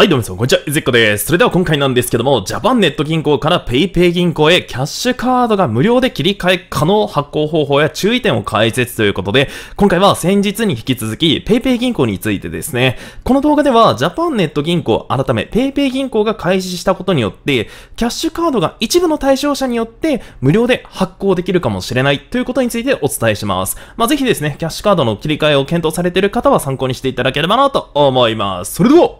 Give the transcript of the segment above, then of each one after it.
はい、どうも皆さん、こんにちは。ゆずっこです。それでは今回なんですけども、ジャパンネット銀行から PayPay 銀行へキャッシュカードが無料で切り替え可能発行方法や注意点を解説ということで、今回は先日に引き続き PayPay 銀行についてですね、この動画ではジャパンネット銀行改め PayPay 銀行が開始したことによって、キャッシュカードが一部の対象者によって無料で発行できるかもしれないということについてお伝えします。まぜひですね、キャッシュカードの切り替えを検討されている方は参考にしていただければなと思います。それでは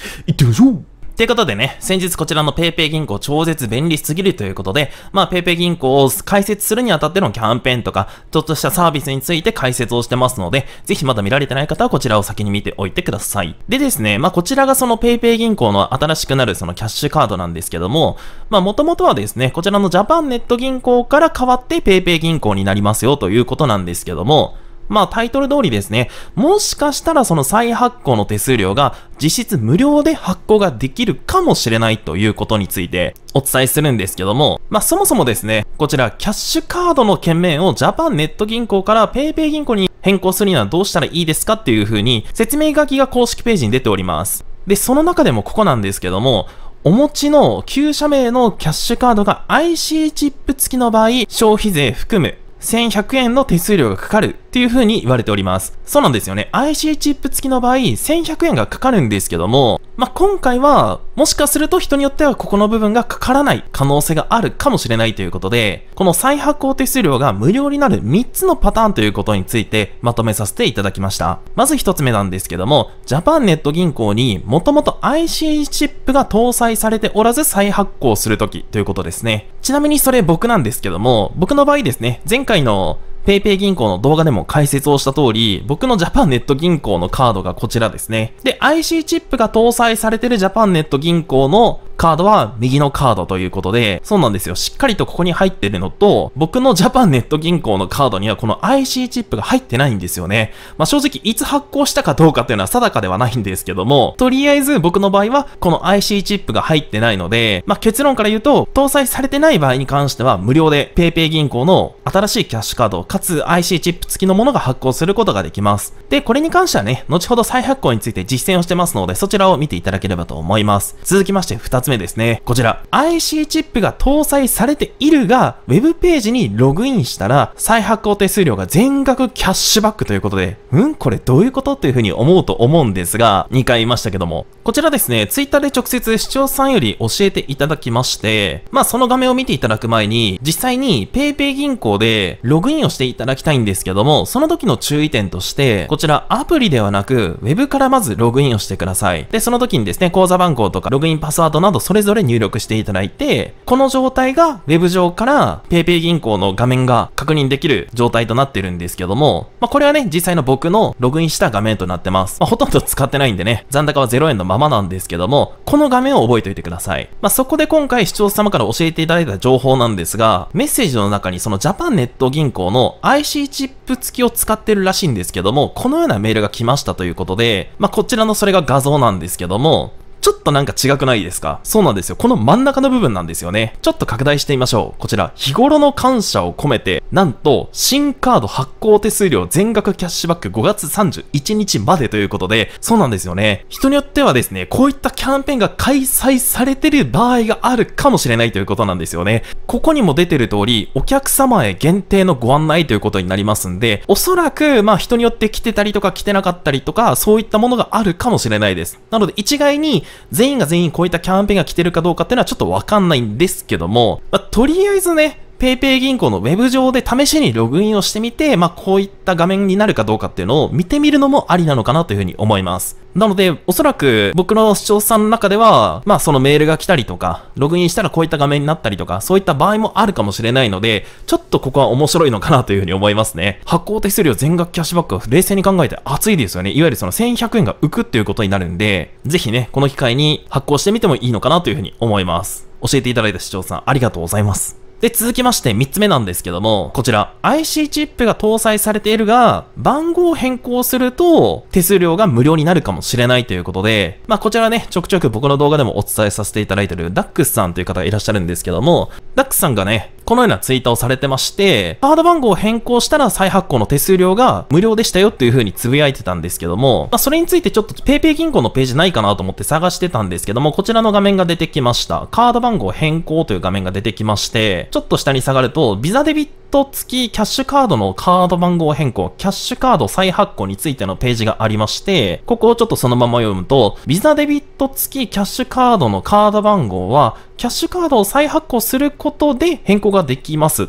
行ってみましょうということでね、先日こちらの PayPay 銀行超絶便利すぎるということで、まあ PayPay 銀行を開設するにあたってのキャンペーンとか、ちょっとしたサービスについて解説をしてますので、ぜひまだ見られてない方はこちらを先に見ておいてください。でですね、まあこちらがその PayPay 銀行の新しくなるそのキャッシュカードなんですけども、まあもともとはですね、こちらのジャパンネット銀行から変わって PayPay 銀行になりますよということなんですけども、まあタイトル通りですね、もしかしたらその再発行の手数料が実質無料で発行ができるかもしれないということについてお伝えするんですけども、まあそもそもですね、こちらキャッシュカードの件名をジャパンネット銀行から PayPay 銀行に変更するにはどうしたらいいですかっていうふうに説明書きが公式ページに出ております。で、その中でもここなんですけども、お持ちの旧社名のキャッシュカードが IC チップ付きの場合、消費税含む1100円の手数料がかかるっていう風に言われております。そうなんですよね。IC チップ付きの場合、1100円がかかるんですけども、まあ、今回は、もしかすると人によってはここの部分がかからない可能性があるかもしれないということで、この再発行手数料が無料になる3つのパターンということについてまとめさせていただきました。まず1つ目なんですけども、ジャパンネット銀行にもともと IC チップが搭載されておらず再発行するときということですね。ちなみにそれ僕なんですけども、僕の場合ですね、前回の PayPay 銀行の動画でも解説をした通り、僕のジャパンネット銀行のカードがこちらですね。で、IC チップが搭載されてるジャパンネット銀行のカードは右のカードということで、そうなんですよ。しっかりとここに入ってるのと、僕のジャパンネット銀行のカードにはこの IC チップが入ってないんですよね。まあ、正直いつ発行したかどうかというのは定かではないんですけども、とりあえず僕の場合はこの IC チップが入ってないので、まあ、結論から言うと、搭載されてない場合に関しては無料で PayPay 銀行の新しいキャッシュカード、かつ IC チップ付きのものが発行することができます。で、これに関してはね、後ほど再発行について実践をしてますので、そちらを見ていただければと思います。続きまして2つつ目ですね。こちら、IC チップが搭載されているが、Web ページにログインしたら、再発行手数料が全額キャッシュバックということで、うんこれどういうことっていうふうに思うと思うんですが、2回言いましたけども。こちらですね、Twitter で直接視聴さんより教えていただきまして、まあその画面を見ていただく前に、実際に PayPay 銀行でログインをしていただきたいんですけども、その時の注意点として、こちらアプリではなく、Web からまずログインをしてください。で、その時にですね、口座番号とかログインパスワードなどそれぞれ入力していただいて、この状態が Web 上から PayPay 銀行の画面が確認できる状態となってるんですけども、まあ、これはね、実際の僕のログインした画面となってます。まあ、ほとんど使ってないんでね、残高は0円のままなんですけども、この画面を覚えておいてください。まあ、そこで今回視聴者様から教えていただいた情報なんですが、メッセージの中にそのジャパンネット銀行の IC チップ付きを使ってるらしいんですけども、このようなメールが来ましたということで、まあ、こちらのそれが画像なんですけども、ちょっとなんか違くないですかそうなんですよ。この真ん中の部分なんですよね。ちょっと拡大してみましょう。こちら、日頃の感謝を込めて、なんと、新カード発行手数料全額キャッシュバック5月31日までということで、そうなんですよね。人によってはですね、こういったキャンペーンが開催されてる場合があるかもしれないということなんですよね。ここにも出てる通り、お客様へ限定のご案内ということになりますんで、おそらく、まあ人によって来てたりとか来てなかったりとか、そういったものがあるかもしれないです。なので、一概に、全員が全員こういったキャンペーンが来てるかどうかっていうのはちょっとわかんないんですけども、まあ、とりあえずね、PayPay 銀行のウェブ上で試しにログインをしてみて、まあ、こういった画面になるかどうかっていうのを見てみるのもありなのかなというふうに思います。なので、おそらく僕の視聴者さんの中では、まあそのメールが来たりとか、ログインしたらこういった画面になったりとか、そういった場合もあるかもしれないので、ちょっとここは面白いのかなというふうに思いますね。発行手数料全額キャッシュバックは冷静に考えて熱いですよね。いわゆるその1100円が浮くっていうことになるんで、ぜひね、この機会に発行してみてもいいのかなというふうに思います。教えていただいた視聴者さんありがとうございます。で、続きまして3つ目なんですけども、こちら IC チップが搭載されているが、番号を変更すると手数料が無料になるかもしれないということで、まあこちらね、ちょくちょく僕の動画でもお伝えさせていただいているダックスさんという方がいらっしゃるんですけども、ダックスさんがね、このようなツイートをされてまして、カード番号を変更したら再発行の手数料が無料でしたよっていう風に呟いてたんですけども、まあ、それについてちょっと PayPay 銀行のページないかなと思って探してたんですけども、こちらの画面が出てきました。カード番号変更という画面が出てきまして、ちょっと下に下がると、ビザデビット付きキャッシュカードのカード番号変更、キャッシュカード再発行についてのページがありまして、ここをちょっとそのまま読むと、ビザデビット付きキャッシュカードのカード番号は、キャッシュカードを再発行することで変更ができます。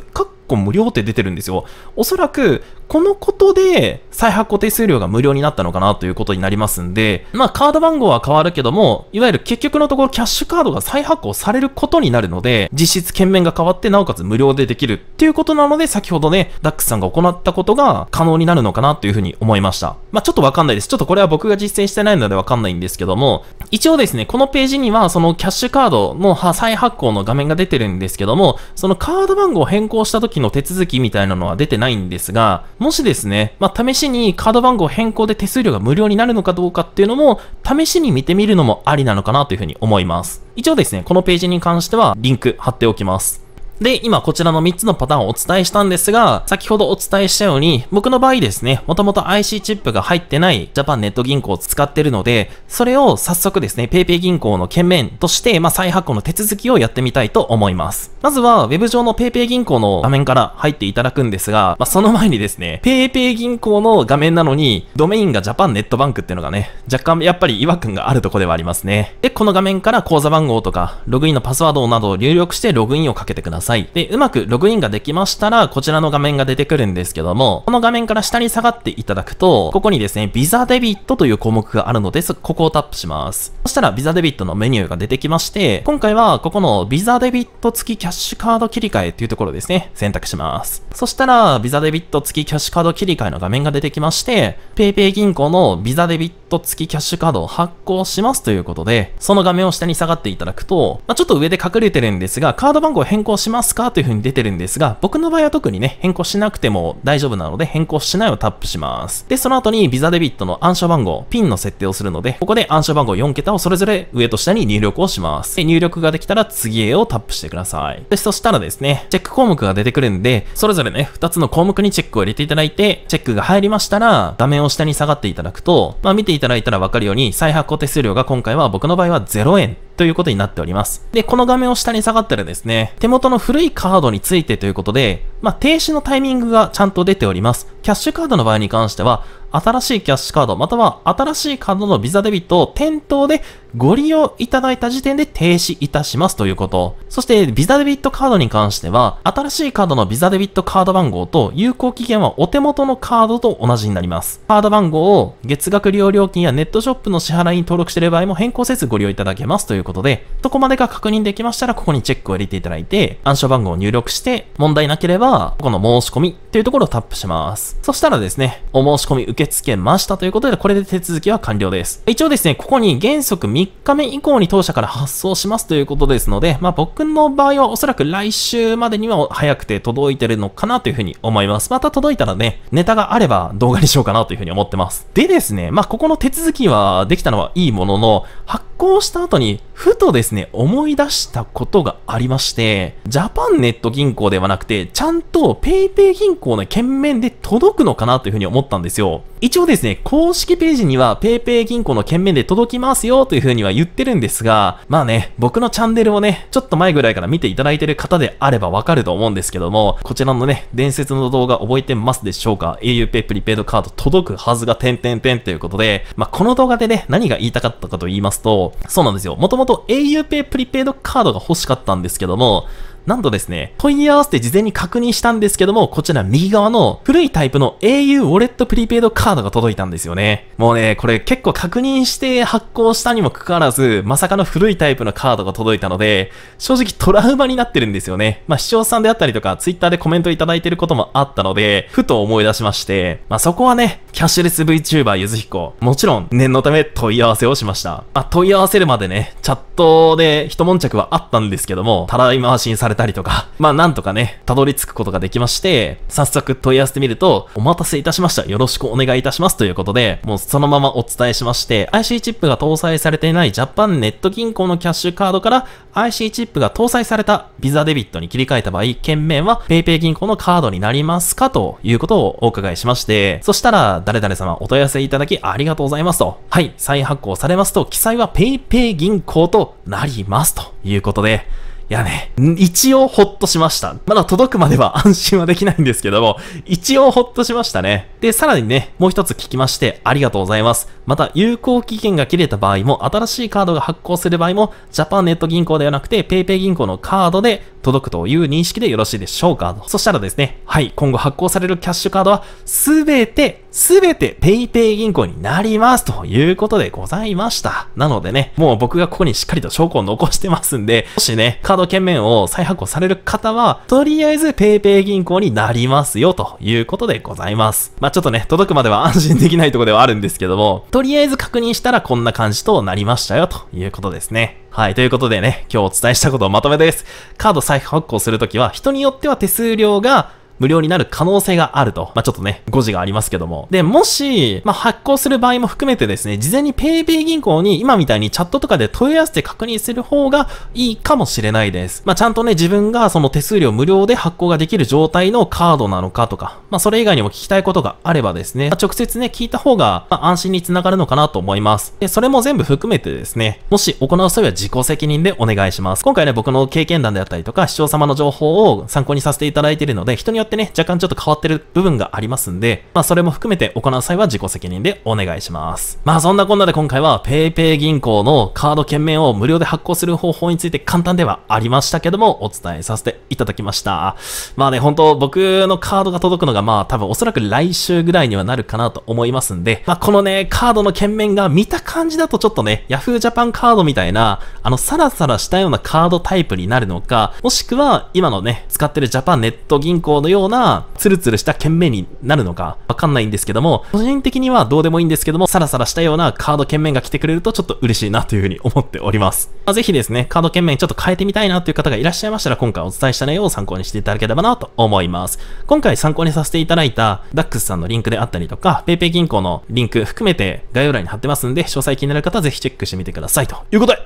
無料って出てるんですよ。おそらく、このことで再発行手数料が無料になったのかなということになりますんで、まあカード番号は変わるけども、いわゆる結局のところキャッシュカードが再発行されることになるので、実質券面が変わってなおかつ無料でできるっていうことなので、先ほどね、ダックスさんが行ったことが可能になるのかなというふうに思いました。まあちょっとわかんないです。ちょっとこれは僕が実践してないのでわかんないんですけども、一応ですね、このページにはそのキャッシュカードの再発行の画面が出てるんですけども、そのカード番号を変更した時の手続きみたいなのは出てないんですが、もしですね、まあ、試しにカード番号変更で手数料が無料になるのかどうかっていうのも、試しに見てみるのもありなのかなというふうに思います。以上ですね、このページに関してはリンク貼っておきます。で、今こちらの3つのパターンをお伝えしたんですが、先ほどお伝えしたように、僕の場合ですね、もともと IC チップが入ってないジャパンネット銀行を使ってるので、それを早速ですね、PayPay 銀行の懸面として、まあ、再発行の手続きをやってみたいと思います。まずは、Web 上の PayPay 銀行の画面から入っていただくんですが、まあ、その前にですね、PayPay 銀行の画面なのに、ドメインがジャパンネットバンクっていうのがね、若干やっぱり違和感があるとこではありますね。で、この画面から口座番号とか、ログインのパスワードなどを入力してログインをかけてください。さい。で、うまくログインができましたら、こちらの画面が出てくるんですけども、この画面から下に下がっていただくと、ここにですね、ビザデビットという項目があるので、す、ここをタップします。そしたら、ビザデビットのメニューが出てきまして、今回は、ここのビザデビット付きキャッシュカード切り替えていうところですね、選択します。そしたら、ビザデビット付きキャッシュカード切り替えの画面が出てきまして、PayPay 銀行のビザデビット付きキャッシュカードを発行しますということで、その画面を下に下がっていただくと、まあ、ちょっと上で隠れてるんですが、カード番号変更しますますかという風に出てるんですが、僕の場合は特にね、変更しなくても大丈夫なので、変更しないをタップします。で、その後に Visa デビットの暗証番号、ピンの設定をするので、ここで暗証番号4桁をそれぞれ上と下に入力をします。で、入力ができたら次へをタップしてください。で、そしたらですね、チェック項目が出てくるんで、それぞれね、2つの項目にチェックを入れていただいて、チェックが入りましたら、画面を下に下がっていただくと、まあ見ていただいたらわかるように、再発行手数料が今回は僕の場合は0円ということになっております。で、この画面を下に下がったらですね、手元の古いカードについてということで、まあ、停止のタイミングがちゃんと出ております。キャッシュカードの場合に関しては、新しいキャッシュカード、または新しいカードのビザデビットを店頭でご利用いただいた時点で停止いたしますということ。そして、ビザデビットカードに関しては、新しいカードのビザデビットカード番号と有効期限はお手元のカードと同じになります。カード番号を月額利用料金やネットショップの支払いに登録している場合も変更せずご利用いただけますということで、どこまでか確認できましたら、ここにチェックを入れていただいて、暗証番号を入力して、問題なければ、ここの申し込みというところをタップします。そしたらですね、お申し込み受受け付けましたということで、これで手続きは完了です。一応ですね、ここに原則3日目以降に当社から発送しますということですので、まあ僕の場合はおそらく来週までには早くて届いてるのかなというふうに思います。また届いたらね、ネタがあれば動画にしようかなというふうに思ってます。でですね、まあここの手続きはできたのはいいものの、発行した後にふとですね、思い出したことがありまして、ジャパンネット銀行ではなくて、ちゃんと PayPay 銀行の券面で届くのかなというふうに思ったんですよ。一応ですね、公式ページには PayPay 銀行の件名で届きますよという風には言ってるんですが、まあね、僕のチャンネルをね、ちょっと前ぐらいから見ていただいてる方であればわかると思うんですけども、こちらのね、伝説の動画覚えてますでしょうか ?auPay プリペイドカード届くはずが点点点ということで、まあこの動画でね、何が言いたかったかと言いますと、そうなんですよ。もともと auPay プリペイドカードが欲しかったんですけども、なんとですね、問い合わせて事前に確認したんですけども、こちら右側の古いタイプの au ウォレットプリペイドカードが届いたんですよね。もうね、これ結構確認して発行したにもかかわらず、まさかの古いタイプのカードが届いたので、正直トラウマになってるんですよね。まあ、視聴者さんであったりとか、Twitter でコメントいただいてることもあったので、ふと思い出しまして、まあ、そこはね、キャッシュレス VTuber ゆずひこ、もちろん念のため問い合わせをしました。まあ、問い合わせるまでね、チャットで一悶着はあったんですけども、たらい回しにされたりとか、まあなんとかね、たどり着くことができまして、早速問い合わせてみると、お待たせいたしました。よろしくお願いいたしますということで、もうそのままお伝えしまして、IC チップが搭載されていないジャパンネット銀行のキャッシュカードから IC チップが搭載されたビザデビットに切り替えた場合、件名は PayPay 銀行のカードになりますかということをお伺いしまして、そしたら、誰々様お問い合わせいただきありがとうございますと。はい、再発行されますと、記載は PayPay 銀行となりますということで、いやね、一応ほっとしました。まだ届くまでは安心はできないんですけども、一応ほっとしましたね。で、さらにね、もう一つ聞きまして、ありがとうございます。また、有効期限が切れた場合も、新しいカードが発行する場合も、ジャパンネット銀行ではなくて、PayPay 銀行のカードで届くという認識でよろしいでしょうかそしたらですね、はい、今後発行されるキャッシュカードは、すべて、すべて PayPay 銀行になりますということでございました。なのでね、もう僕がここにしっかりと証拠を残してますんで、もしね、カード券面を再発行される方は、とりあえず PayPay 銀行になりますよということでございます。まあ、ちょっとね、届くまでは安心できないとこではあるんですけども、とりあえず確認したらこんな感じとなりましたよということですね。はい、ということでね、今日お伝えしたことをまとめです。カード再発行するときは、人によっては手数料が無料になる可能性があると。まあ、ちょっとね、誤字がありますけども。で、もし、まあ、発行する場合も含めてですね、事前に PayPay 銀行に今みたいにチャットとかで問い合わせて確認する方がいいかもしれないです。まあ、ちゃんとね、自分がその手数料無料で発行ができる状態のカードなのかとか、まあ、それ以外にも聞きたいことがあればですね、まあ、直接ね、聞いた方が、ま安心につながるのかなと思います。で、それも全部含めてですね、もし行う際は自己責任でお願いします。今回ね、僕の経験談であったりとか、視聴様の情報を参考にさせていただいているので、人によってってね、若干ちょっと変わってる部分がありますんで、まあそれも含めて行う際は自己責任でお願いします。まあそんなこんなで今回は PayPay 銀行のカード券面を無料で発行する方法について簡単ではありましたけども、お伝えさせていただきました。まあね、本当僕のカードが届くのがまあ多分おそらく来週ぐらいにはなるかなと思いますんで、まあこのね、カードの券面が見た感じだとちょっとね、Yahoo Japan カードみたいな、あのサラサラしたようなカードタイプになるのか、もしくは今のね、使ってるジャパンネット銀行のようなツルツルした剣名になるのかわかんないんですけども、個人的にはどうでもいいんですけども、サラサラしたようなカード剣面が来てくれるとちょっと嬉しいなというふうに思っております。まあ、ぜひですね、カード剣面ちょっと変えてみたいなという方がいらっしゃいましたら、今回お伝えした内容を参考にしていただければなと思います。今回参考にさせていただいたダックスさんのリンクであったりとか、PayPay 銀行のリンク含めて概要欄に貼ってますんで、詳細気になる方はぜひチェックしてみてください。ということで、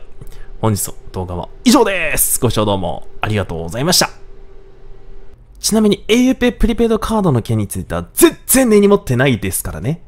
本日の動画は以上です。ご視聴どうもありがとうございました。ちなみに au ペイプリペイドカードの件については全然根に持ってないですからね。